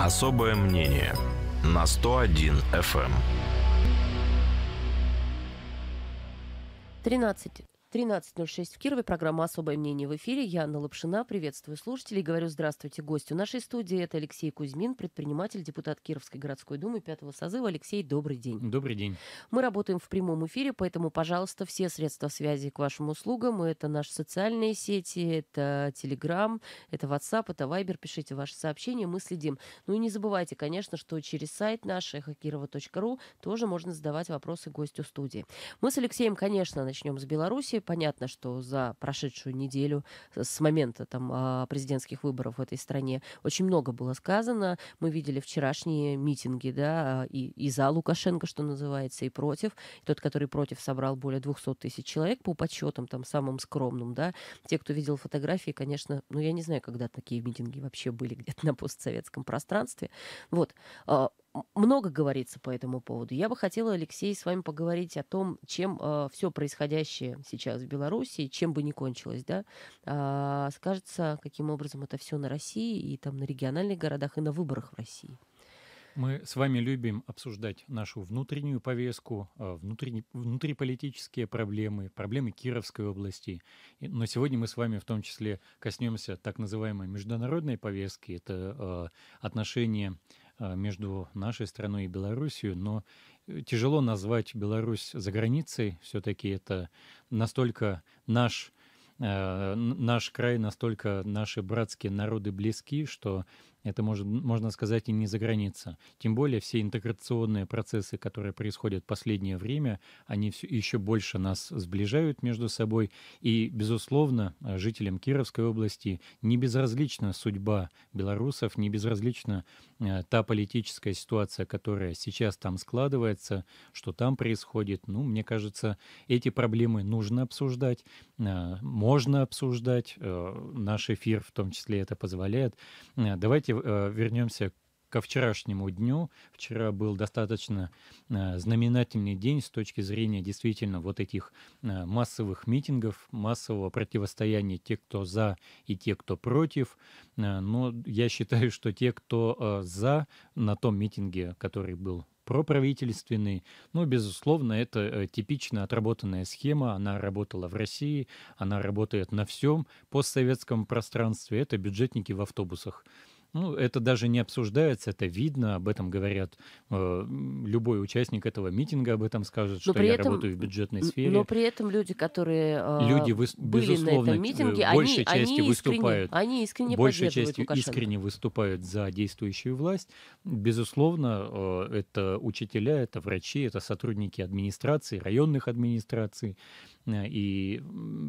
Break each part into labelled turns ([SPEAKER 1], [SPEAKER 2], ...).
[SPEAKER 1] Особое мнение на 101 FM.
[SPEAKER 2] 13. 13.06 в Кирове. Программа «Особое мнение» в эфире. Я Анна Лапшина. Приветствую слушателей. Говорю здравствуйте гостю нашей студии. Это Алексей Кузьмин, предприниматель, депутат Кировской городской думы пятого созыва. Алексей, добрый день. Добрый день. Мы работаем в прямом эфире, поэтому, пожалуйста, все средства связи к вашим услугам. Это наши социальные сети, это Telegram, это WhatsApp, это Viber. Пишите ваши сообщения, мы следим. Ну и не забывайте, конечно, что через сайт наш эхокирова.ру тоже можно задавать вопросы гостю студии. Мы с Алексеем, конечно, начнем с Беларуси. Понятно, что за прошедшую неделю э, с момента там, а, президентских выборов в этой стране очень много было сказано. Мы видели вчерашние митинги да, а, и, и за Лукашенко, что называется, и против. И тот, который против, собрал более 200 тысяч человек по подсчетам там, самым скромным. Да. Те, кто видел фотографии, конечно, ну я не знаю, когда такие митинги вообще были где-то на постсоветском пространстве. Вот а, много говорится по этому поводу. Я бы хотела, Алексей, с вами поговорить о том, чем э, а, все происходящее сейчас в Беларуси, чем бы ни кончилось, да, э, скажется, каким образом это все на России и там на региональных городах и на выборах в России.
[SPEAKER 1] Мы с вами любим обсуждать нашу внутреннюю повестку, а, внутренне, внутриполитические проблемы, проблемы Кировской области. Но сегодня мы с вами в том числе коснемся так называемой международной повестки. Это отношение а, между нашей страной и Белоруссией, но э, тяжело назвать Беларусь за границей. Все-таки это настолько наш э, наш край настолько наши братские народы близки, что это можно можно сказать и не за граница. Тем более все интеграционные процессы, которые происходят в последнее время, они все, еще больше нас сближают между собой. И, безусловно, э, жителям Кировской области не безразлична судьба белорусов, не безразлична э, та политическая ситуация, которая сейчас там складывается, что там происходит. Ну, мне кажется, эти проблемы нужно обсуждать, э, можно обсуждать. Наш эфир в том числе это позволяет. Давайте Э, вернемся ко вчерашнему дню. Вчера был достаточно э, знаменательный день с точки зрения действительно вот этих э, массовых митингов, массового противостояния тех, кто за и те, кто против. Но я считаю, что те, кто за на том митинге, который был проправительственный. Ну, безусловно, это типично отработанная схема. Она работала в России, она работает на всем постсоветском пространстве. Это бюджетники в автобусах. Ну, это даже не обсуждается, это видно, об этом говорят. Э, любой участник этого митинга об этом скажет, но что я этом, работаю в бюджетной сфере. Но при
[SPEAKER 2] этом люди, которые э, люди выс- были безусловно, на этом э, митинге, большей они, части они выступают. Искренне, они искренне большей частью Лукашенко. искренне
[SPEAKER 1] выступают за действующую власть. Безусловно, э, это учителя, это врачи, это сотрудники администрации, районных администраций. Э, и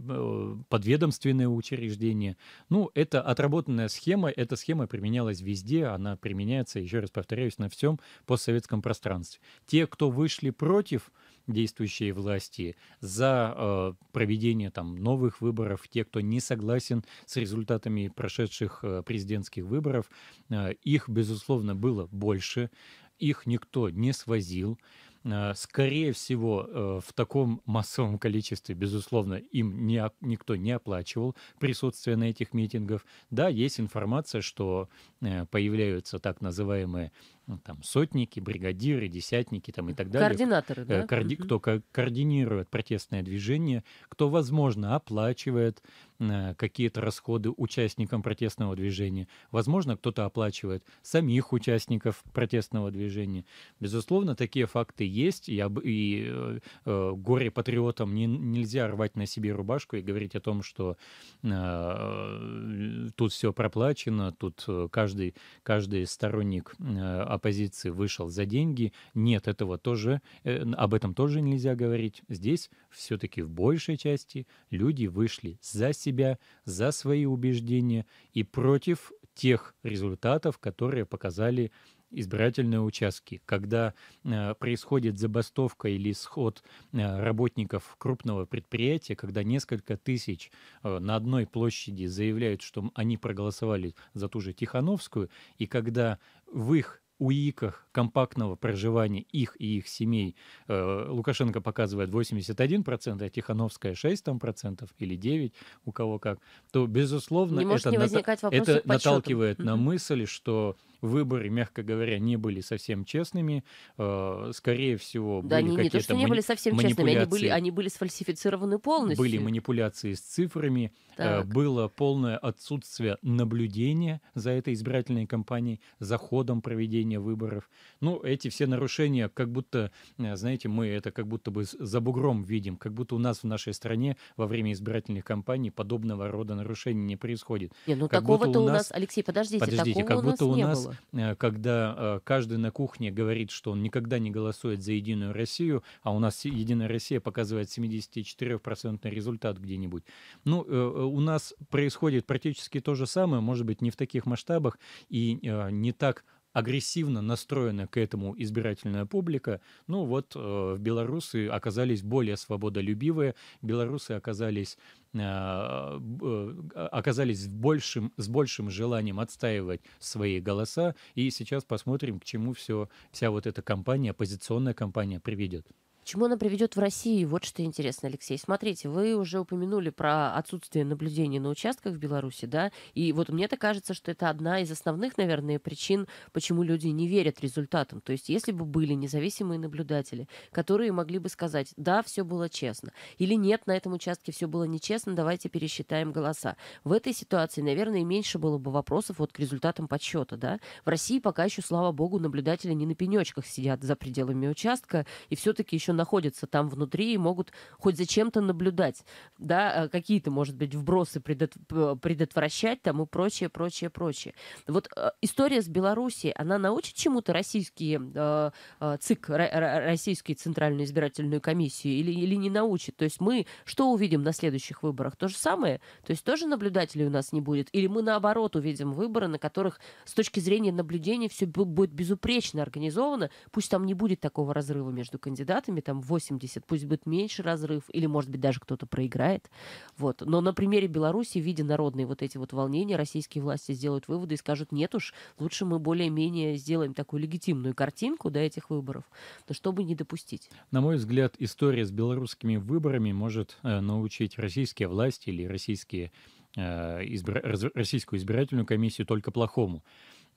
[SPEAKER 1] э, подведомственные учреждения. Ну, это отработанная схема, эта схема применялась везде, она применяется, еще раз повторяюсь, на всем постсоветском пространстве. Те, кто вышли против действующей власти за э, проведение там новых выборов, те, кто не согласен с результатами прошедших э, президентских выборов, э, их, безусловно, было больше, их никто не свозил. Э, скорее всего, э, в таком массовом количестве, безусловно, им не, никто не оплачивал присутствие на этих митингах. Да, есть информация, что э, появляются так называемые ну, там сотники, бригадиры, десятники там, и так далее. Координаторы, э, да? Коорди... Кто ко- координирует протестное движение, кто, возможно, оплачивает э, какие-то расходы участникам протестного движения. Возможно, кто-то оплачивает самих участников протестного движения. Безусловно, такие факты есть, Я об... и э, э, горе-патриотам не... нельзя рвать на себе рубашку и говорить о том, что э, э тут все проплачено, тут каждый, каждый сторонник э, оппозиции вышел за деньги. Нет, этого тоже, э, об этом тоже нельзя говорить. Здесь все-таки в большей части люди вышли за себя, за свои убеждения и против тех результатов, которые показали избирательные участки, когда э, происходит забастовка или сход э, работников крупного предприятия, когда несколько тысяч э, на одной площади заявляют, что они проголосовали за ту же Тихановскую, и когда в их уиках компактного проживания их и их семей э, Лукашенко показывает 81%, а Тихановская 6 там, процентов или 9, у кого как, то, безусловно, не это, не это наталкивает угу. на мысль, что Выборы, мягко говоря, не были совсем честными. Э, скорее всего, да, были они не то, что не были совсем честными, они были, они
[SPEAKER 2] были сфальсифицированы полностью. Были
[SPEAKER 1] манипуляции с цифрами, э, так. было полное отсутствие наблюдения за этой избирательной кампанией, за ходом проведения выборов. Ну, эти все нарушения, как будто, э, знаете, мы это как будто бы за бугром видим, как будто у нас в нашей стране во время избирательных кампаний подобного рода нарушений не происходит. Не, ну такого-то у нас... нас... Алексей, подождите, подождите такого как у нас, у нас Э, когда э, каждый на кухне говорит, что он никогда не голосует за Единую Россию, а у нас Единая Россия показывает 74% результат где-нибудь. Ну, э, у нас происходит практически то же самое, может быть, не в таких масштабах и не так агрессивно настроена к этому избирательная публика. Ну вот э, белорусы оказались более свободолюбивые, белорусы оказались э, э, а, оказались с большим, с большим желанием отстаивать свои голоса. И сейчас посмотрим, к чему все, вся вот эта кампания, оппозиционная кампания приведет
[SPEAKER 2] чему она приведет в России? Вот что интересно, Алексей. Смотрите, вы уже упомянули про отсутствие наблюдений на участках в Беларуси, да? И вот мне так кажется, что это одна из основных, наверное, причин, почему люди не верят результатам. То есть, если бы были независимые наблюдатели, которые могли бы сказать, да, все было честно, или нет, на этом участке все было нечестно, давайте пересчитаем голоса. В этой ситуации, наверное, меньше было бы вопросов вот к результатам подсчета, да? В России пока еще, слава богу, наблюдатели не на пенечках сидят за пределами участка, и все-таки еще находятся там внутри и могут хоть за чем-то наблюдать, да, э, какие-то, может быть, вбросы предот... Э, предотвращать там и прочее, прочее, прочее. Вот э, история с Белоруссией, она научит чему-то российские э, ЦИК, российские Центральную избирательную комиссию или, или не научит? То есть мы что увидим на следующих выборах? То же самое? То есть тоже наблюдателей у нас не будет? Или мы наоборот увидим выборы, на которых с точки зрения наблюдения все будет безупречно организовано, пусть там не будет такого разрыва между кандидатами, там 80, пусть будет меньше разрыв, или, может быть, даже кто-то проиграет. Вот. Но на примере Беларуси, видя народные вот эти вот волнения, российские власти сделают выводы и скажут, нет уж, лучше мы более-менее сделаем такую легитимную картинку до этих выборов, но чтобы не допустить.
[SPEAKER 1] На мой взгляд, история с белорусскими выборами может э, научить российские власти или российские э, избира... российскую избирательную комиссию только плохому.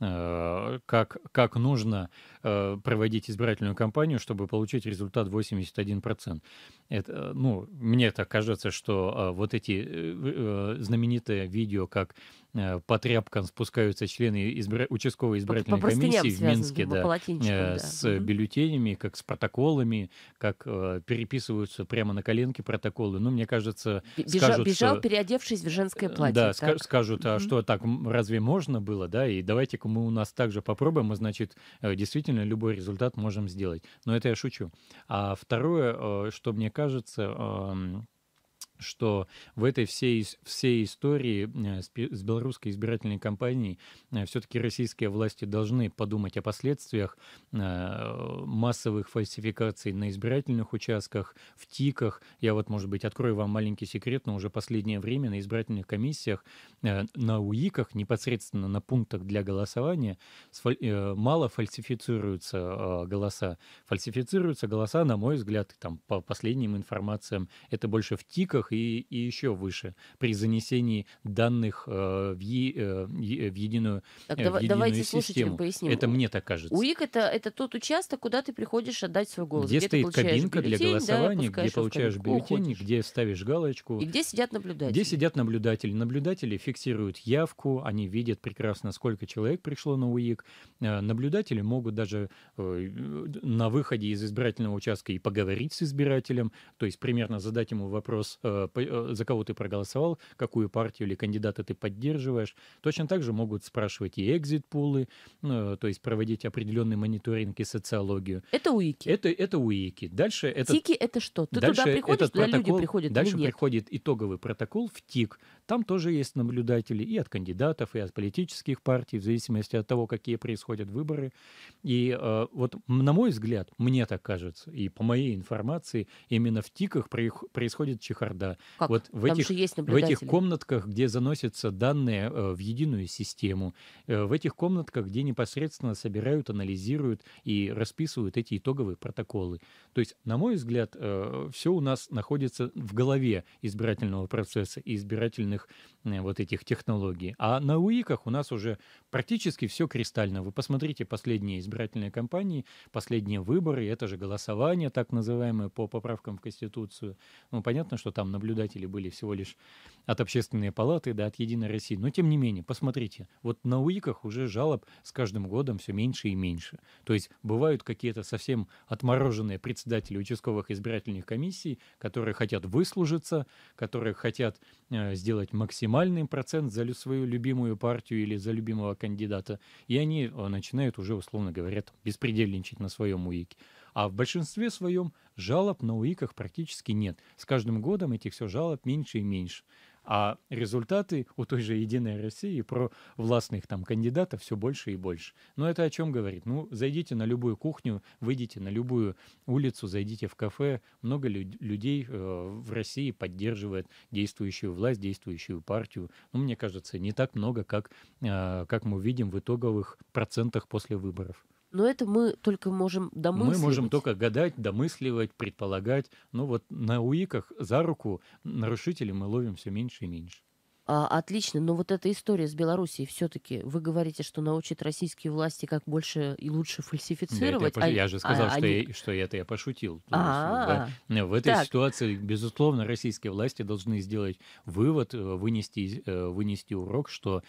[SPEAKER 1] Э, как, как нужно э, проводить избирательную кампанию, чтобы получить результат 81%. Это, э, ну, мне так кажется, что вот эти знаменитые видео, как Э, по тряпкам спускаются члены избира... участковой избирательной по, по комиссии в Минске, да, э, да, с угу. бюллетенями, как с протоколами, как э, переписываются прямо на коленке протоколы. Ну, мне кажется, Бежа... скажут, бежал, что... Э,
[SPEAKER 2] переодевшись в женское платье. Да, так. скажут, а что а
[SPEAKER 1] так разве можно было, да? И давайте-ка мы у нас также попробуем, и значит, действительно любой результат можем сделать. Но это я шучу. А второе, что мне кажется что в этой всей, всей истории э, с белорусской избирательной кампанией э, все-таки российские власти должны подумать о последствиях э, массовых фальсификаций на избирательных участках, в ТИКах. Я вот, может быть, открою вам маленький секрет, но уже последнее время на избирательных комиссиях, на УИКах, непосредственно на пунктах для голосования, мало фальсифицируются голоса. Фальсифицируются голоса, на мой взгляд, там, по последним информациям, это больше в ТИКах, высоких и, и еще выше при занесении данных э, в, е, э, в единую, так, э, в единую давайте систему. поясним. Это мне так кажется.
[SPEAKER 2] УИК это, это тот участок, куда ты приходишь отдать свой голос. Где, где стоит кабинка для голосования, да, где получаешь бюллетень,
[SPEAKER 1] где ставишь галочку. И где сидят наблюдатели. Где сидят наблюдатели. Наблюдатели фиксируют явку, они видят прекрасно, сколько человек пришло на УИК. Э, наблюдатели могут даже э, на выходе из избирательного участка и поговорить с избирателем, то есть примерно задать ему вопрос, Э, э, за кого ты проголосовал, какую партию или кандидата ты поддерживаешь. Точно так же могут спрашивать и экзит-пулы, э, то есть проводить определенный мониторинг и социологию. Это УИКи. Это, это УИКи. Дальше это... ТИКи — это что? Ты дальше туда приходишь, туда протокол, люди приходят Дальше приходит итоговый протокол в ТИК, там тоже есть наблюдатели и от кандидатов, и от политических партий, в зависимости от того, какие происходят выборы. И э, вот, на мой взгляд, мне так кажется, и по моей информации, именно в ТИКах происходит чехарда. Как? Вот в Там этих, в этих комнатках, где заносятся данные э, в единую систему, э, в этих комнатках, где непосредственно собирают, анализируют и расписывают эти итоговые протоколы. То есть, на мой взгляд, э, все у нас находится в голове избирательного процесса и избирательных современных э, вот этих технологий. А на УИКах у нас уже практически все кристально. Вы посмотрите последние избирательные кампании, последние выборы, это же голосование, так называемое, по поправкам в Конституцию. Ну, понятно, что там наблюдатели были всего лишь от общественной палаты, да, от Единой России. Но, тем не менее, посмотрите, вот на УИКах уже жалоб с каждым годом все меньше и меньше. То есть бывают какие-то совсем отмороженные председатели участковых избирательных комиссий, которые хотят выслужиться, которые хотят э, сделать выбрать максимальный процент за свою любимую партию или за любимого кандидата. И они э, начинают уже, условно говоря, беспредельничать на своем УИКе. А в большинстве своем жалоб на УИКах практически нет. С каждым годом этих все жалоб меньше и меньше. А результаты у той же «Единой России» про властных там кандидатов все больше и больше. Но это о чем говорит? Ну, зайдите на любую кухню, выйдите на любую улицу, зайдите в кафе. Много люд- людей э, в России поддерживает действующую власть, действующую партию. Ну, мне кажется, не так много, как, э, как мы видим в итоговых процентах после выборов.
[SPEAKER 2] Но это мы только можем домысливать. Мы можем
[SPEAKER 1] только гадать, домысливать, предполагать. Но вот на УИКах за руку нарушителей мы ловим все меньше и меньше.
[SPEAKER 2] А, отлично, но вот эта история с Белоруссией все-таки, вы говорите, что научит российские власти, как больше и лучше фальсифицировать. Да, я, а, я же а сказал, а, что, они...
[SPEAKER 1] я, что это я пошутил. А-а-а. Да, а, э, в этой так. ситуации, безусловно, российские власти должны сделать вывод, э, вынести, э, вынести урок, что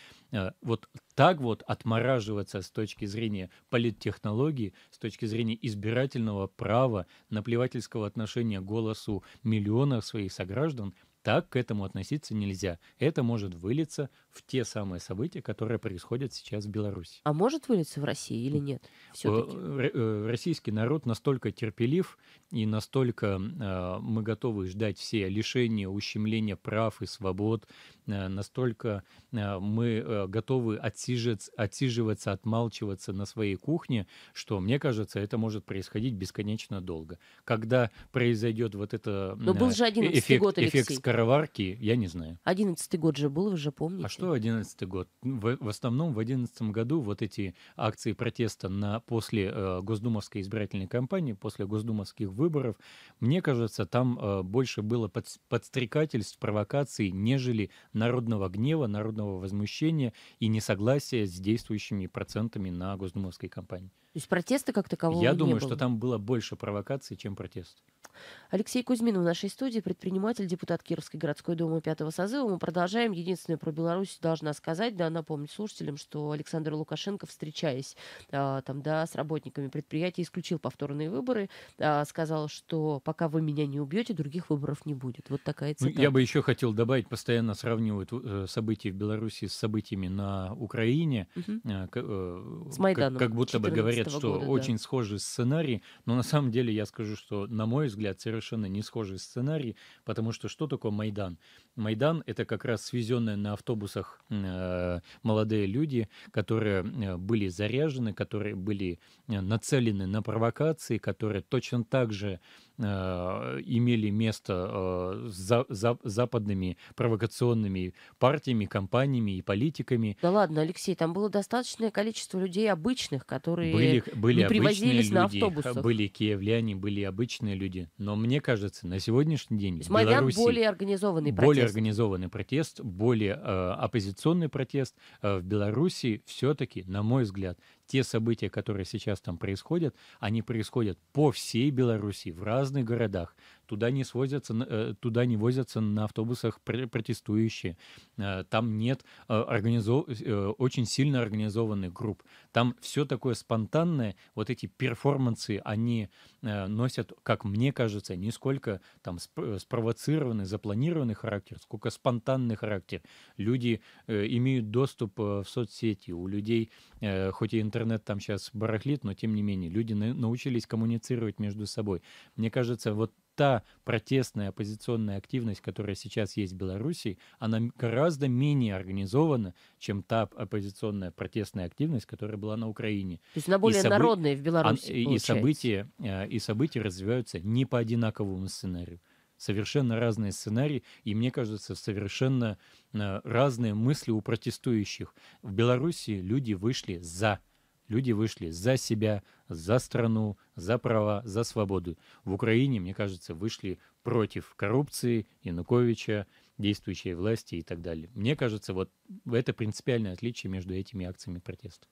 [SPEAKER 1] вот так вот отмораживаться с точки зрения политтехнологии, с точки зрения избирательного права, наплевательского отношения к голосу миллионов своих сограждан – так к этому относиться нельзя. Это может вылиться в те самые события, которые происходят сейчас в Беларуси.
[SPEAKER 2] А может вылиться в России или нет? Все-таки?
[SPEAKER 1] Э, э, российский народ настолько терпелив и настолько а, мы готовы ждать все лишения, ущемления прав и свобод, а, настолько а, мы э, готовы отсиживаться, отсиживаться, отмалчиваться на своей кухне, что, мне кажется, это может происходить бесконечно долго. Когда произойдет вот это Но был же эффект, год, Алексей. эффект скороварки, я не знаю.
[SPEAKER 2] Одиннадцатый год же был, вы же помните. А
[SPEAKER 1] что 2011 год. Ну, в, в основном в 2011 году вот эти акции протеста на, после э, Госдумовской избирательной кампании, после Госдумовских выборов, мне кажется, там э, больше было под, подстрекательств, провокаций, нежели народного гнева, народного возмущения и несогласия с действующими процентами на Госдумовской кампании.
[SPEAKER 2] То есть протесты как такового Я не думаю, было. что
[SPEAKER 1] там было больше провокаций, чем протест.
[SPEAKER 2] Алексей Кузьмин в нашей студии, предприниматель, депутат Кировской городской думы пятого созыва. Мы продолжаем. Единственное про Беларусь должна сказать, да, напомнить слушателям, что Александр Лукашенко, встречаясь а, там, да, с работниками предприятия, исключил повторные выборы, а, сказал, что пока вы меня не убьете, других выборов не будет. Вот такая ну, цитата. Ну, я бы
[SPEAKER 1] еще хотел добавить, постоянно сравнивают э, события в Беларуси с событиями на Украине. Угу. Как, с Майданом. Как, как будто бы говорят, что года, очень да. схожий сценарий, но на самом деле я скажу, что, на мой взгляд, взгляд, совершенно не схожий сценарий, потому что что такое Майдан? Майдан — это как раз свезенные на автобусах э, молодые люди, которые э, были заряжены, которые были э, нацелены на провокации, которые точно так же Э, имели место э, за, за, западными провокационными партиями, компаниями и политиками.
[SPEAKER 2] Да ладно, Алексей, там было достаточное количество людей обычных, которые были, были привозились на люди, автобусах.
[SPEAKER 1] Были киевляне, были обычные люди. Но мне кажется, на сегодняшний день То в Беларуси более организованный протест. Более организованный протест, более э, оппозиционный протест э, в Беларуси все-таки, на мой взгляд, те события, которые сейчас там происходят, они происходят по всей Беларуси, в разных городах туда не, свозятся, э, туда не возятся на автобусах протестующие, э, там нет э, организов... очень сильно организованных групп, там все такое спонтанное, вот эти перформансы, они носят, как мне кажется, не сколько там спровоцированный, запланированный характер, сколько спонтанный характер. Люди имеют доступ в соцсети, у людей, хоть и интернет там сейчас барахлит, но тем не менее, люди научились коммуницировать между собой. Мне кажется, вот та протестная оппозиционная активность, которая сейчас есть в Беларуси, она гораздо менее организована, чем та оппозиционная протестная активность, которая была на Украине. То есть она более собы... народная в Беларуси, и, события, э, и события развиваются не по одинаковому сценарию совершенно разные сценарии, и мне кажется, совершенно э, разные мысли у протестующих. В Беларуси люди вышли за Люди вышли за себя, за страну, за права, за свободу. В Украине, мне кажется, вышли против коррупции, Януковича, действующей власти и так далее. Мне кажется, вот это принципиальное отличие между этими акциями протеста.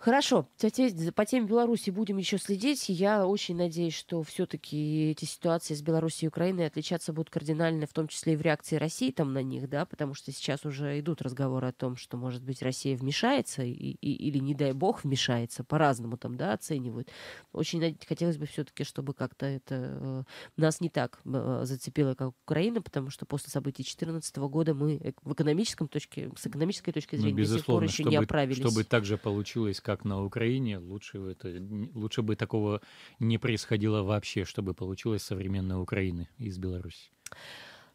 [SPEAKER 2] Хорошо, кстати, по теме Беларуси будем еще следить. Я очень надеюсь, что все-таки эти ситуации с Беларусью и Украиной отличаться будут кардинально, в том числе и в реакции России там на них, да, потому что сейчас уже идут разговоры о том, что, может быть, Россия вмешается и, и, или, не дай бог, вмешается, по-разному там, да, оценивают. Очень хотелось бы все-таки, чтобы как-то это э, нас не так э, зацепило, как Украина, потому что после событий 2014 года мы э, в экономическом точке, с экономической точки ну, зрения ну, до сих пор еще не оправились. Чтобы
[SPEAKER 1] так же получилось, как на Украине, лучше, это, лучше бы такого не происходило вообще, чтобы получилась современная Украина из Беларуси.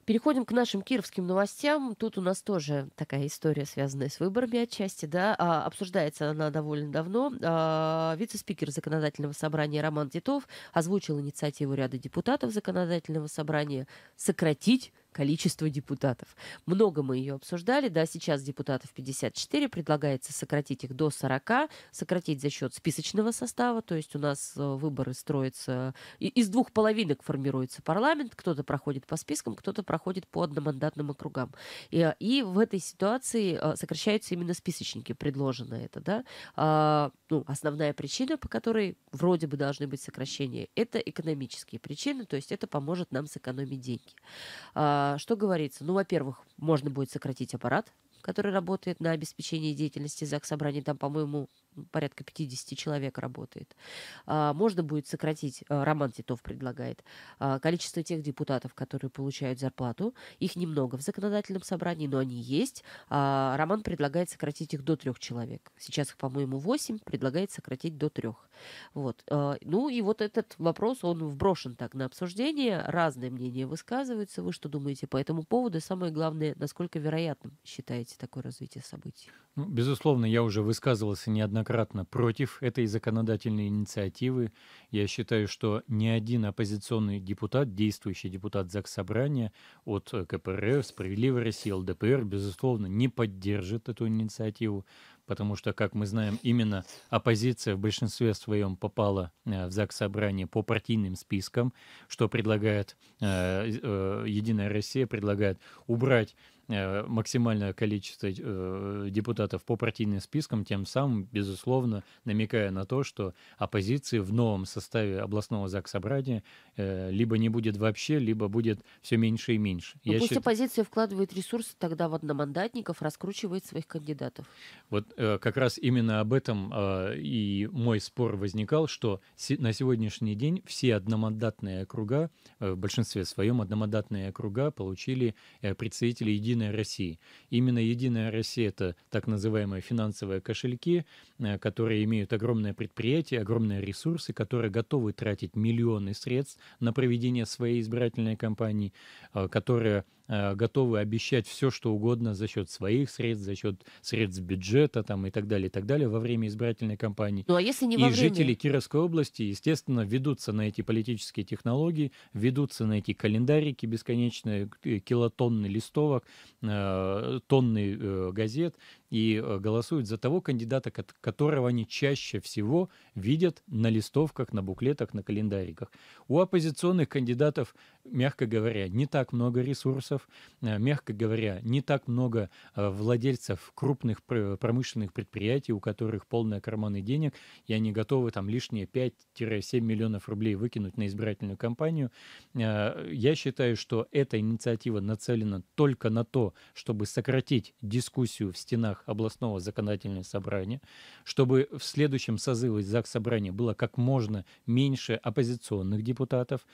[SPEAKER 2] Переходим к нашим кировским новостям. Тут у нас тоже такая история, связанная с выборами отчасти. Да? А, обсуждается она довольно давно. А, вице-спикер законодательного собрания Роман Титов озвучил инициативу ряда депутатов законодательного собрания сократить количество депутатов. Много мы ее обсуждали, да, сейчас депутатов 54, предлагается сократить их до 40, сократить за счет списочного состава, то есть у нас э, выборы строятся, из двух половинок формируется парламент, кто-то проходит по спискам, кто-то проходит по одномандатным округам. И, и в этой ситуации э, сокращаются именно списочники, предложено это, да. А, ну, основная причина, по которой вроде бы должны быть сокращения, это экономические причины, то есть это поможет нам сэкономить деньги. А, а, что говорится? Ну, во-первых, можно будет сократить аппарат, который работает на обеспечении деятельности ЗАГС собраний. Там, по-моему, порядка 50 человек работает. А, можно будет сократить, а, Роман Титов предлагает, а, количество тех депутатов, которые получают зарплату. Их немного в законодательном собрании, но они есть. Роман предлагает сократить их до трех человек. Сейчас их, по-моему, восемь, предлагает сократить до трех. Вот. Ну и вот этот вопрос, он вброшен так на обсуждение. Разные мнения высказываются. Вы что думаете по этому поводу? самое главное, насколько вероятным считаете такое развитие событий?
[SPEAKER 1] Ну, безусловно, я уже высказывался неоднократно неоднократно против этой законодательной инициативы. Я считаю, что ни один оппозиционный депутат, действующий депутат ЗАГС Собрания от э, КПРФ, «Справедливой России», ЛДПР, безусловно, не поддержит эту инициативу, потому что, как мы знаем, именно оппозиция в большинстве своем попала э, в ЗАГС Собрание по партийным спискам, что предлагает э, «Единая Россия», предлагает убрать Э, максимальное количество э, депутатов по партийным спискам, тем самым, безусловно, намекая на то, что оппозиции в новом составе областного собрания э, либо не будет вообще, либо будет все меньше и меньше. Ну, Я пусть счит... оппозиция
[SPEAKER 2] вкладывает ресурсы тогда в одномандатников, раскручивает своих кандидатов.
[SPEAKER 1] Вот как раз именно об этом и мой спор возникал, что на сегодняшний день все одномандатные округа, в большинстве своем одномандатные округа получили представители единого единой России. Именно единая Россия — это так называемые финансовые кошельки, э, которые имеют огромное предприятие, огромные ресурсы, которые готовы тратить миллионы средств на проведение своей избирательной кампании, э, которые Э, готовы обещать все, что угодно за счет своих средств, за счет средств бюджета там, и так далее, и так далее во время избирательной кампании. Ну, а если не и во время? жители Кировской области, естественно, ведутся на эти политические технологии, ведутся на эти календарики бесконечные, э, килотонны листовок, э, тонны газет и э, голосуют за того кандидата, которого они чаще всего видят на листовках, на буклетах, на календариках. У оппозиционных кандидатов, мягко говоря, не так много ресурсов, э, мягко говоря, не так много э, владельцев крупных промышленных предприятий, у которых полные карманы денег, и они готовы там лишние 5-7 миллионов рублей выкинуть на избирательную кампанию. Я считаю, что эта инициатива нацелена только на то, чтобы сократить дискуссию в стенах областного законодательного собрания, чтобы в следующем созыве ЗАГС собрания было как можно меньше оппозиционных депутатов,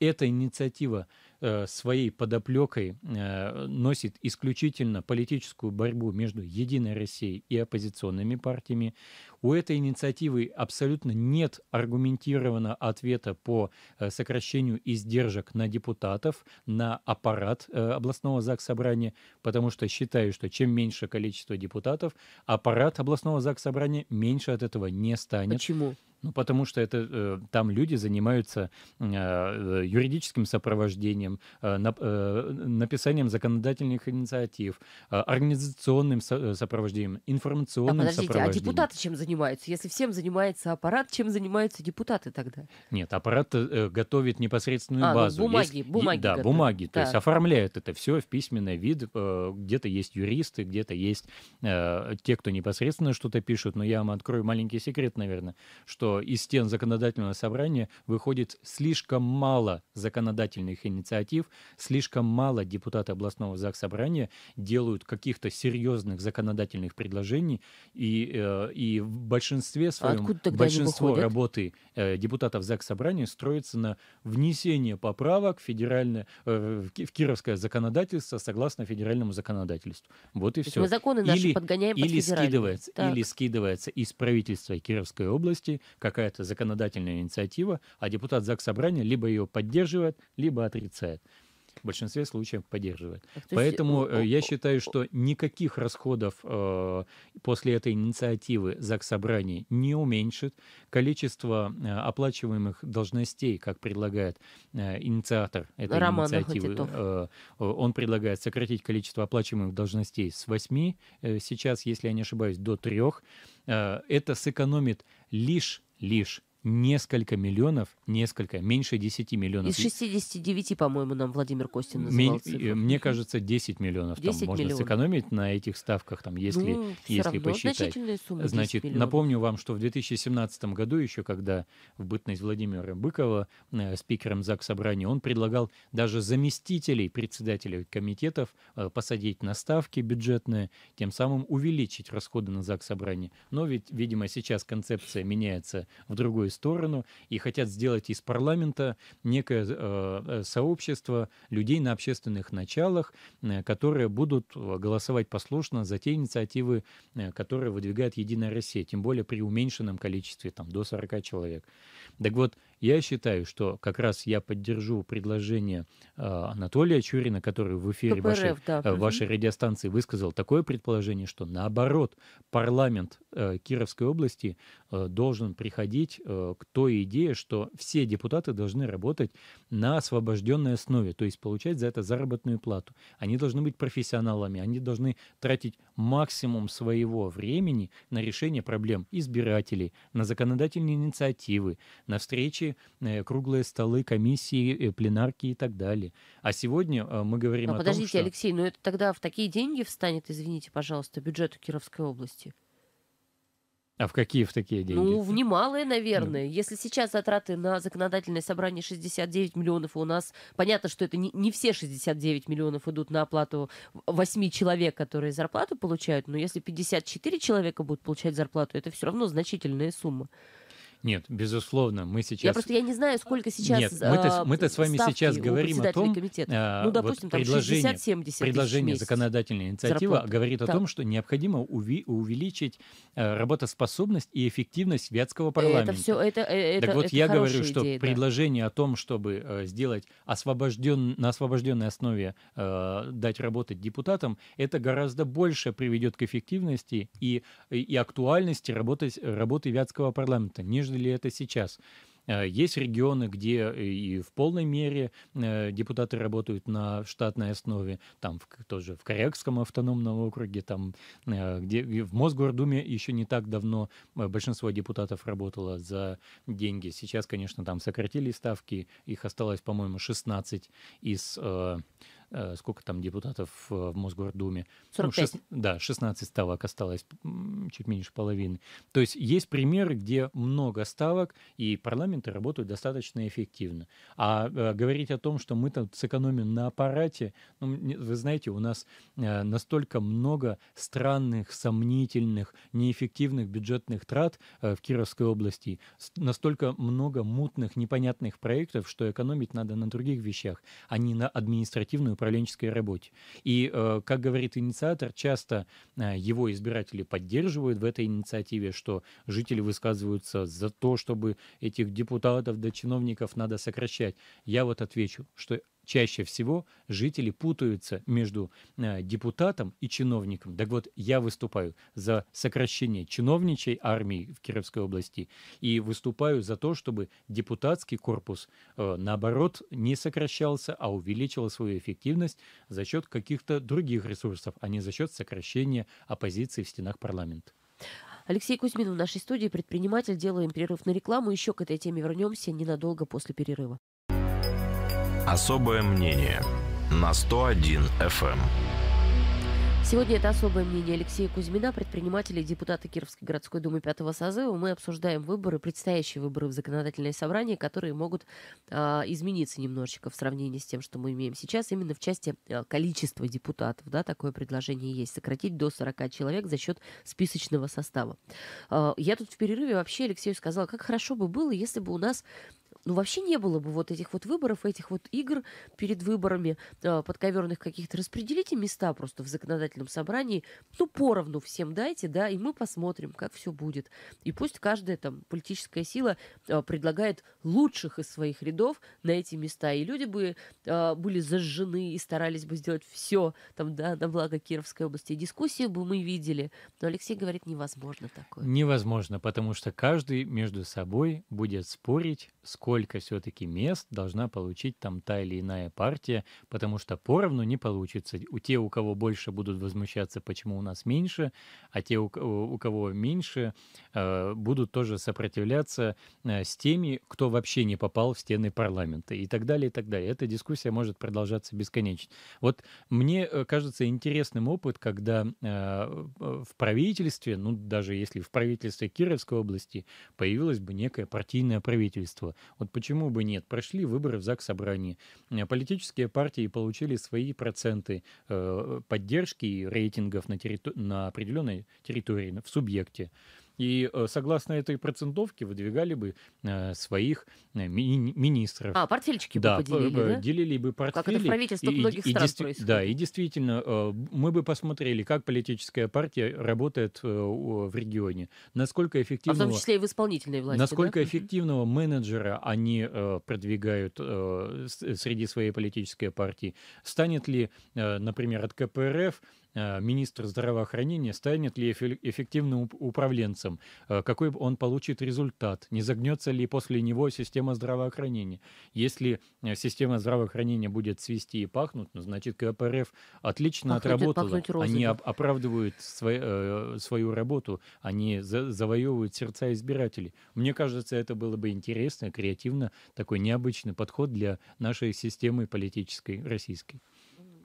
[SPEAKER 1] эта инициатива э, своей подоплекой э, носит исключительно политическую борьбу между «Единой Россией» и оппозиционными партиями. У этой инициативы абсолютно нет аргументированного ответа по э, сокращению издержек на депутатов, на аппарат областного заксобрания, потому что считаю, что чем меньше количество депутатов, аппарат областного заксобрания меньше от этого не станет. Почему? Ну, потому что это э, там люди занимаются э, юридическим сопровождением, э, написанием законодательных инициатив, организационным сопровождением, информационным а подождите, сопровождением. а, а
[SPEAKER 2] депутаты чем занимаются? Если всем занимается аппарат, чем занимаются депутаты тогда?
[SPEAKER 1] Нет, аппарат готовит непосредственную а, ну, базу. Ну, бумаги, есть, бумаги. Да, готовят. бумаги. Да. То есть оформляет это все в письменный вид. где-то есть юристы, где-то есть те, кто непосредственно что-то пишут. Но я вам открою маленький секрет, наверное, что что из стен законодательного собрания выходит слишком мало законодательных инициатив, слишком мало депутаты областного ЗАГС собрания делают каких-то серьезных законодательных предложений, и, э, и в большинстве своем, а большинство работы э, депутатов ЗАГС собрания строится на внесение поправок федеральное, э, в кировское законодательство согласно федеральному законодательству. Вот и все. Мы законы наши или, подгоняем или скидывается, так. Или скидывается из правительства Кировской области какая-то законодательная инициатива, а депутат ЗАГС Собрания либо ее поддерживает, либо отрицает. В большинстве случаев поддерживает. То Поэтому есть... Э, я считаю, что никаких расходов э, после этой инициативы ЗАГС Собрание не уменьшит. Количество э, оплачиваемых должностей, как предлагает э, инициатор этой Роман инициативы, э, э, он предлагает сократить количество оплачиваемых должностей с 8, э, сейчас, если я не ошибаюсь, до 3. Э, это сэкономит лишь лишь несколько миллионов, несколько, меньше 10 миллионов. Из
[SPEAKER 2] 69, по-моему, нам Владимир Костин назвал. Ми- цифру. Мне кажется,
[SPEAKER 1] 10 миллионов 10 там можно сэкономить на этих ставках, там, если, ну, если посчитать. Сумма, Значит, напомню вам, что в 2017 году, еще когда в бытность Владимира Быкова э, спикером ЗАГС Собрания, он предлагал даже заместителей председателей комитетов э, посадить на ставки бюджетные, тем самым увеличить расходы на ЗАГС Собрание. Но ведь, видимо, сейчас концепция меняется в другую другую сторону и хотят сделать из парламента некое э, сообщество людей на общественных началах, э, которые будут э, голосовать послушно за те инициативы, э, которые выдвигает «Единая Россия», тем более при уменьшенном количестве, там, до 40 человек. Так вот, я считаю, что как раз я поддержу предложение а, Анатолия Чурина, который в эфире КПРФ, вашей, да. Э, вашей радиостанции высказал такое предположение, что наоборот парламент э, Кировской области э, должен приходить к той идее, что все депутаты должны работать на освобожденной основе, то есть получать за это заработную плату. Они должны быть профессионалами, они должны тратить максимум своего времени на решение проблем избирателей, на законодательные инициативы, на встречи Э, круглые столы, комиссии, э, пленарки и так далее. А сегодня э, мы говорим Но о подождите, том, что... Алексей,
[SPEAKER 2] но ну это тогда в такие деньги встанет, извините, пожалуйста, бюджет Кировской области?
[SPEAKER 1] А в какие в такие деньги? Ну, в
[SPEAKER 2] немалые, ну. наверное. Ну. Если сейчас затраты на законодательное собрание 69 миллионов, у нас понятно, что это не, не все 69 миллионов идут на оплату 8 человек, которые зарплату получают, но если 54 человека будут получать зарплату, это все равно значительная сумма.
[SPEAKER 1] Нет, безусловно, мы сейчас... Я просто
[SPEAKER 2] я не знаю, сколько сейчас Нет, мы-то, а, мы-то с вами сейчас говорим о том... Комитета. А, ну, допустим, вот предложение, 60-70 Предложение законодательной инициативы зарплаты. говорит о да. том,
[SPEAKER 1] что необходимо уви- увеличить э, работоспособность и эффективность Вятского парламента. Это все, э, это, это, так вот, это я говорю, что идея, предложение о том, чтобы э, сделать освобожден, на освобожденной основе э, дать работать депутатам, это гораздо больше приведет к эффективности и, и актуальности работы, работы Вятского парламента, нежели нужно ли это сейчас. Э, есть регионы, где э, и в полной мере э, депутаты работают на штатной основе, там в, тоже в Корякском автономном округе, там где в Мосгордуме еще не так давно большинство депутатов работало за деньги. Сейчас, конечно, там сократили ставки, их осталось, по-моему, 16 из Э, сколько там депутатов э, в Мосгордуме? 45. Ну, Да, 16 ставок осталось, чуть меньше половины. То есть есть примеры, где много ставок, и парламенты работают достаточно эффективно. А э, говорить о том, что мы там сэкономим на аппарате, ну, вы знаете, у нас настолько много странных, сомнительных, неэффективных бюджетных трат в Кировской области, настолько много мутных, непонятных проектов, что экономить надо на других вещах, а не на административную управленческой работе. И, э, как говорит инициатор, часто э, его избиратели поддерживают в этой инициативе, что жители высказываются за то, чтобы этих депутатов до да чиновников надо сокращать. Я вот отвечу, что чаще всего жители путаются между э, депутатом и чиновником. Так вот, я выступаю за сокращение чиновничей армии в Кировской области и выступаю за то, чтобы депутатский корпус, э, наоборот, не сокращался, а увеличил свою эффективность за счет каких-то других ресурсов, а не за счет сокращения оппозиции в стенах парламента.
[SPEAKER 2] Алексей Кузьмин в нашей студии, предприниматель. Делаем перерыв на рекламу. Еще к этой теме вернемся ненадолго после перерыва.
[SPEAKER 1] Особое мнение на 101 FM. Эм.
[SPEAKER 2] Сегодня это особое мнение Алексея Кузьмина, предпринимателя и депутата Кировской городской думы пятого созыва. Мы обсуждаем выборы, предстоящие выборы в законодательное собрание, которые могут э, измениться немножечко в сравнении с тем, что мы имеем сейчас, именно в части э, количества депутатов. Да, такое предложение есть. Сократить до 40 человек за счет списочного состава. Э, я тут в перерыве вообще Алексею сказала, как хорошо бы было, если бы у нас ну вообще не было бы вот этих вот выборов, этих вот игр перед выборами э, а, подковерных каких-то. Распределите места просто в законодательном собрании, ну поровну всем дайте, да, и мы посмотрим, как все будет. И пусть каждая там политическая сила э, предлагает лучших из своих рядов на эти места, и люди бы э, были зажжены и старались бы сделать все там, да, на благо Кировской области. И дискуссию бы мы видели, но Алексей говорит, невозможно такое.
[SPEAKER 1] Невозможно, потому что каждый между собой будет спорить, сколько сколько все-таки мест должна получить там та или иная партия, потому что поровну не получится. У те, у кого больше, будут возмущаться, почему у нас меньше, а те, у, кого меньше, э, будут тоже сопротивляться э, с теми, кто вообще не попал в стены парламента и так далее, и так далее. Эта дискуссия может продолжаться бесконечно. Вот мне э, кажется интересным опыт, когда в правительстве, ну даже если в правительстве Кировской области появилось бы некое партийное правительство. Вот почему бы нет? Прошли выборы в ЗАГС собрании. Э, политические партии получили свои проценты э, поддержки и рейтингов на, территор- на определенной территории, в субъекте. И э, согласно этой процентовке выдвигали бы э, своих э, ми- министров. А, портфельчики да, бы поделили, да? делили бы портфели. Как это в правительстве многих и, стран и, происходит. Да, и действительно, мы бы посмотрели, как политическая партия работает в регионе, насколько эффективного... А в том числе и в исполнительной власти, Насколько да? эффективного менеджера они продвигают среди своей политической партии. Станет ли, например, от КПРФ Э, министр здравоохранения, станет ли эффективным управленцем, э, какой он получит результат, не загнется ли после него система здравоохранения. Если э, система здравоохранения будет свести и пахнуть, ну, значит, КПРФ отлично пахнуть, отработала. Пахнуть они оправдывают свой, свою работу, они за, завоевывают сердца избирателей. Мне кажется, это было бы интересно, креативно, такой необычный подход для нашей системы политической российской.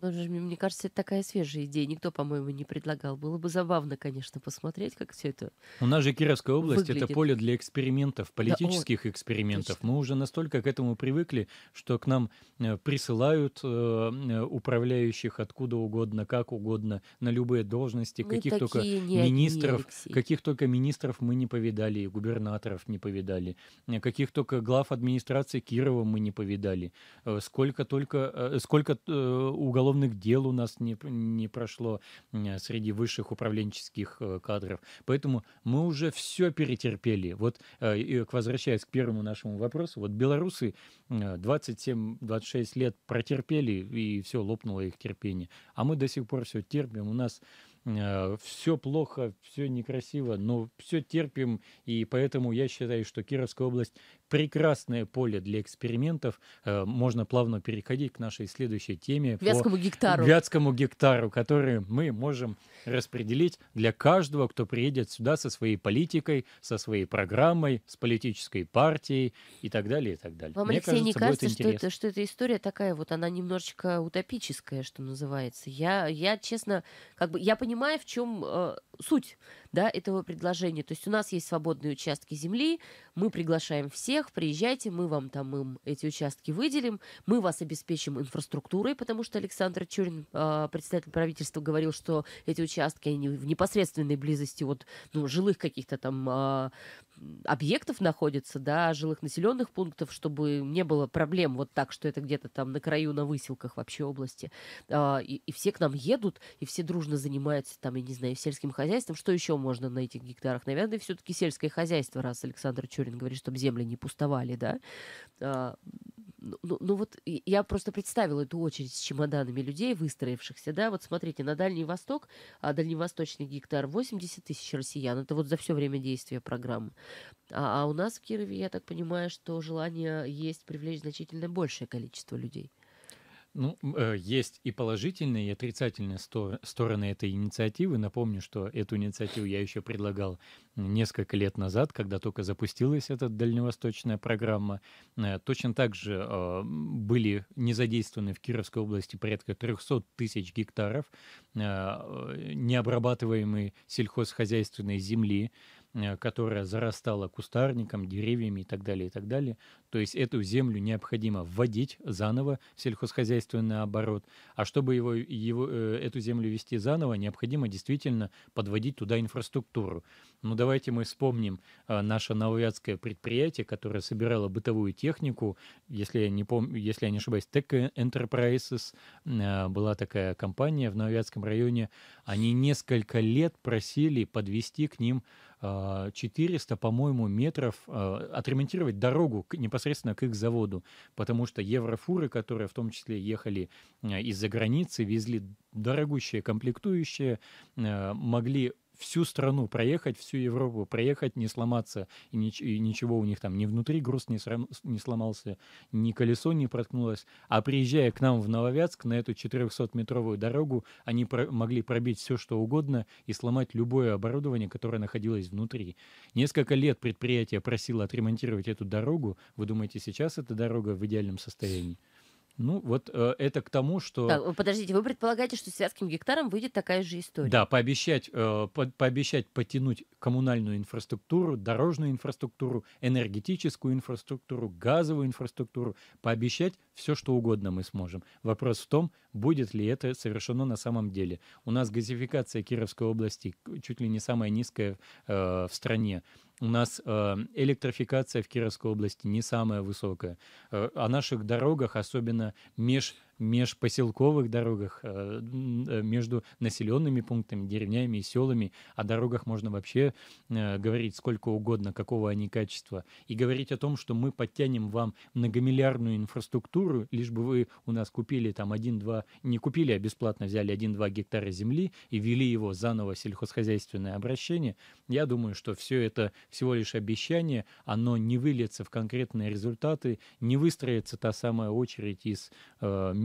[SPEAKER 2] Ну, мне кажется, это такая свежая идея. Никто, по-моему, не предлагал. Было бы забавно, конечно, посмотреть, как все это
[SPEAKER 1] У нас же Кировская область — это поле для экспериментов, политических да, о, экспериментов. Точно. Мы уже настолько к этому привыкли, что к нам э, присылают э, э, управляющих откуда угодно, как угодно, на любые должности, мы каких только министров, одни, каких только министров мы не повидали, и губернаторов не повидали, э, каких только глав администрации Кирова мы не повидали, сколько только, сколько уголовных уголовных дел у нас не, не прошло среди высших управленческих э, кадров. Поэтому мы уже все перетерпели. Вот э, возвращаясь к первому нашему вопросу, вот белорусы 27-26 э, лет протерпели, и все, лопнуло их терпение. А мы до сих пор все терпим. У нас все плохо, все некрасиво, но все терпим, и поэтому я считаю, что Кировская область прекрасное поле для экспериментов. Э, можно плавно переходить к нашей следующей теме. Вятскому гектару. Вятскому гектару, который мы можем распределить для каждого, кто приедет сюда со своей политикой, со своей программой, с политической партией и так далее, и так далее. Вам, Мне Алексей, кажется, не кажется, что, это,
[SPEAKER 2] что эта история такая вот, она немножечко утопическая, что называется? Я, я честно, как бы, я понимаю, в чем э, суть, да, этого предложения. То есть у нас есть свободные участки земли, мы приглашаем всех, всех, приезжайте, мы вам там им эти участки выделим, мы вас обеспечим инфраструктурой, потому что Александр Чурин, а, председатель правительства, говорил, что эти участки, они в непосредственной близости от ну, жилых каких-то там а, объектов находится, да, жилых населенных пунктов, чтобы не было проблем вот так, что это где-то там на краю, на выселках вообще области. А, и, и все к нам едут, и все дружно занимаются там, я не знаю, сельским хозяйством. Что еще можно на этих гектарах? Наверное, все-таки сельское хозяйство, раз Александр Чурин говорит, чтобы земли не пустовали, да. А, ну, ну, ну, вот я просто представила эту очередь с чемоданами людей, выстроившихся, да, вот смотрите, на Дальний Восток, а дальневосточный гектар 80 тысяч россиян, это вот за все время действия программы. А, а у нас в Кирове, я так понимаю, что желание есть привлечь значительно большее количество людей.
[SPEAKER 1] Ну, э, есть и положительные, и отрицательные стороны этой инициативы. Напомню, что эту инициативу я еще предлагал несколько лет назад, когда только запустилась эта дальневосточная программа. Э, точно так же э, были не задействованы в Кировской области порядка 300 тысяч гектаров необрабатываемой сельхозхозяйственной земли. Э, которая зарастала кустарником, деревьями и так далее, и так далее. То есть эту землю необходимо вводить заново в сельхозхозяйственный оборот. А чтобы его, его, э, эту землю вести заново, необходимо действительно подводить туда инфраструктуру. Ну давайте мы вспомним э, наше новоядское предприятие, которое собирало бытовую технику, если я не, пом... если я не ошибаюсь, Tech Enterprises, была такая компания в Новоядском районе, они несколько лет просили подвести к ним 400, а, по-моему, метров а, отремонтировать дорогу непосредственно к их заводу, потому что еврофуры, которые в том числе ехали а, из-за границы, везли дорогущие комплектующие, могли всю страну проехать, всю Европу проехать, не сломаться, и, нич- и ничего у них там ни внутри груз не, срам- не сломался, ни колесо не проткнулось. А приезжая к нам в Нововятск на эту 400-метровую дорогу, они про- могли пробить все, что угодно и сломать любое оборудование, которое находилось внутри. Несколько лет предприятие просило отремонтировать эту дорогу. Вы думаете, сейчас эта дорога в идеальном состоянии? Ну, вот э, это к тому, что... Так,
[SPEAKER 2] подождите, вы предполагаете, что с вятским гектаром выйдет такая же история? Да,
[SPEAKER 1] пообещать, э, по пообещать потянуть коммунальную инфраструктуру, дорожную инфраструктуру, энергетическую инфраструктуру, газовую инфраструктуру, пообещать все, что угодно мы сможем. Вопрос в том, будет ли это совершено на самом деле. У нас газификация Кировской области чуть ли не самая низкая э, в стране у нас э, электрификация в Кировской области не самая высокая. Э, о наших дорогах, особенно меж межпоселковых дорогах, э, э, между населенными пунктами, деревнями и селами. О дорогах можно вообще э, говорить сколько угодно, какого они качества. И говорить о том, что мы подтянем вам многомиллиардную инфраструктуру, лишь бы вы у нас купили там один-два, не купили, а бесплатно взяли один два гектара земли и ввели его заново в сельхозхозяйственное обращение. Я думаю, что все это всего лишь обещание, оно не выльется в конкретные результаты, не выстроится та самая очередь из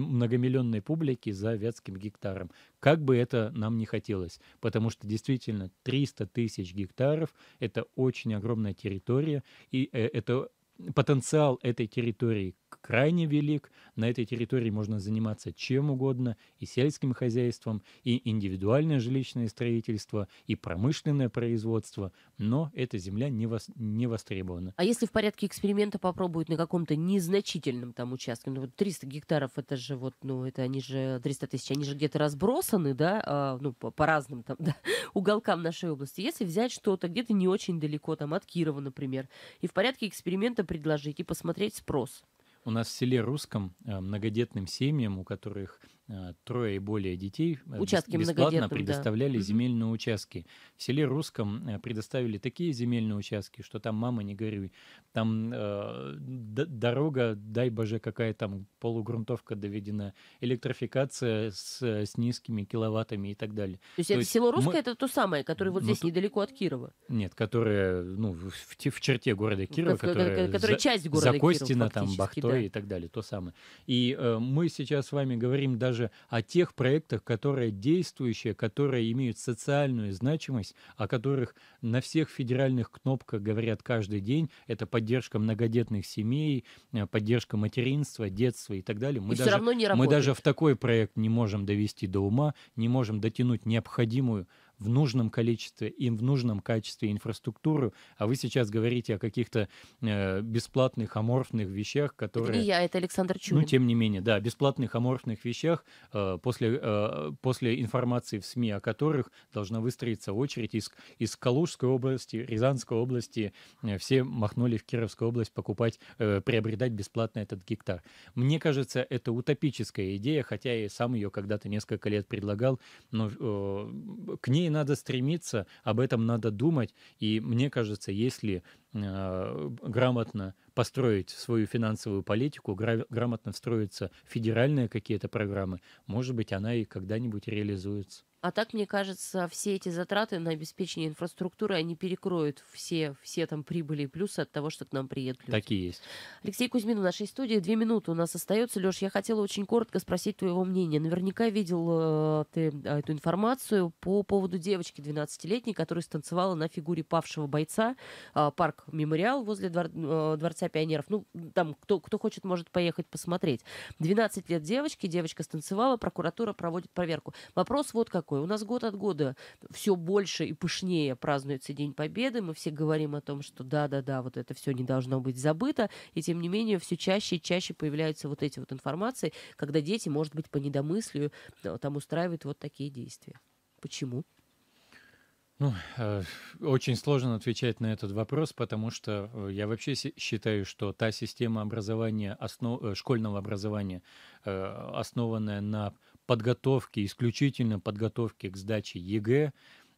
[SPEAKER 1] многомиллионной публики за вятским гектаром. Как бы это нам не хотелось, потому что действительно 300 тысяч гектаров – это очень огромная территория, и э, это потенциал этой территории крайне велик. На этой территории можно заниматься чем угодно, и сельским хозяйством, и индивидуальное жилищное строительство, и промышленное производство, но эта земля не, вос... не востребована.
[SPEAKER 2] А если в порядке эксперимента попробуют на каком-то незначительном там участке, ну вот 300 гектаров, это же вот, ну это они же, 300 тысяч, они же где-то разбросаны, да, а, ну по, по разным там, да, уголкам нашей области. Если взять что-то где-то не очень далеко, там от Кирова, например, и в порядке эксперимента предложить и посмотреть спрос. У нас
[SPEAKER 1] в селе русском э, многодетным семьям, у которых а, трое и более детей э, участки бесплатно предоставляли да. земельные участки. В селе Русском э, предоставили такие земельные участки, что там мама не горюй. Там э, дорога, дай боже, какая там полугрунтовка доведена, электрификация с, с низкими киловаттами и так далее. То есть, то это есть село Русское, мы... это
[SPEAKER 2] то самое, которое вот ну, здесь тут... недалеко от Кирова?
[SPEAKER 1] Нет, которое ну, в, в, черте города Кирова, как, которое, которое за, часть города Закостина, Киров, там, Бахтой да. и так далее, то самое. И э, мы сейчас с вами говорим даже даже о тех проектах, которые действующие, которые имеют социальную значимость, о которых на всех федеральных кнопках говорят каждый день. Это поддержка многодетных семей, э, поддержка материнства, детства и так далее. Мы, и даже, все равно не работает. мы даже в такой проект не можем довести до ума, не можем дотянуть необходимую в нужном количестве, им в нужном качестве инфраструктуру, а вы сейчас говорите о каких-то э, бесплатных аморфных вещах, которые... Это не я, это Александр ну, Чубин. Ну, тем не менее, да, бесплатных аморфных вещах, э, после, э, после информации в СМИ, о которых должна выстроиться очередь из, из Калужской области, Рязанской области, э, все махнули в Кировскую область покупать, э, приобретать бесплатно этот гектар. Мне кажется, это утопическая идея, хотя я сам ее когда-то несколько лет предлагал, но э, к ней и надо стремиться, об этом надо думать. И мне кажется, если Э, грамотно построить свою финансовую политику, грамотно встроиться в федеральные какие-то программы, может быть, она и когда-нибудь реализуется.
[SPEAKER 2] А так, мне кажется, все эти затраты на обеспечение инфраструктуры, они перекроют все, все там прибыли и плюсы от того, что к нам приедут люди. Такие есть. Алексей Кузьмин, в нашей студии две минуты у нас остается. Леш, я хотела очень коротко спросить твоего мнения. Наверняка видел э, ты э, эту информацию по поводу девочки 12-летней, которая станцевала на фигуре павшего бойца э, парк парк, мемориал возле двор, э, Дворца пионеров. Ну, там, кто, кто хочет, может поехать посмотреть. 12 лет девочки, девочка станцевала, прокуратура проводит проверку. Вопрос вот какой. У нас год от года все больше и пышнее празднуется День Победы. Мы все говорим о том, что да-да-да, вот это все не должно быть забыто. И тем не менее, все чаще и чаще появляются вот эти вот информации, когда дети, может быть, по недомыслию э, там устраивают вот такие действия. Почему?
[SPEAKER 1] Ну, э, очень сложно отвечать на этот вопрос, потому что э, я вообще считаю, что та система образования, основ, э, школьного образования, основанная на подготовке, исключительно подготовке к сдаче ЕГЭ,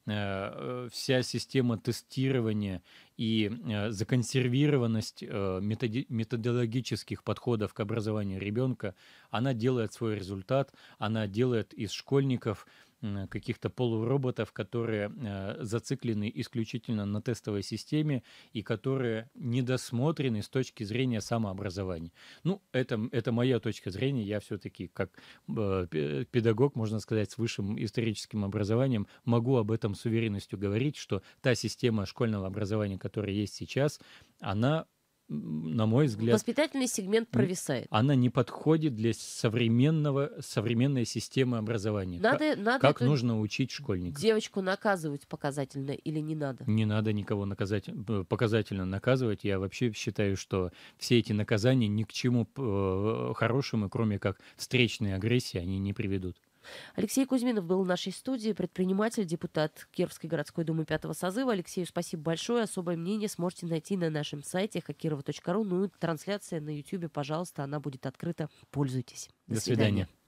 [SPEAKER 1] вся система тестирования и законсервированность методологических подходов к образованию ребенка, она делает свой результат, она делает из школьников Э, каких-то полуроботов, которые э, зациклены исключительно на тестовой системе и которые недосмотрены с точки зрения самообразования. Ну, это, это моя точка зрения. Я все-таки как э, педагог, можно сказать, с высшим историческим образованием могу об этом с уверенностью говорить, что та система школьного образования, которая есть сейчас, она на мой взгляд...
[SPEAKER 2] Воспитательный сегмент провисает.
[SPEAKER 1] Она не подходит для современного, современной системы образования. Надо, как надо как нужно учить школьников.
[SPEAKER 2] Девочку наказывать показательно или не надо?
[SPEAKER 1] Не надо никого наказать, э, показательно наказывать. Я вообще считаю, что все эти наказания ни к чему э, хорошему, кроме как встречной агрессии, они не приведут.
[SPEAKER 2] Алексей Кузьминов был в нашей студии, предприниматель, депутат Кировской городской думы пятого созыва. Алексею спасибо большое. Особое мнение сможете найти на нашем сайте хакирова.ру. Ну и трансляция на YouTube, пожалуйста, она будет открыта. Пользуйтесь. До, До свидания.
[SPEAKER 1] свидания.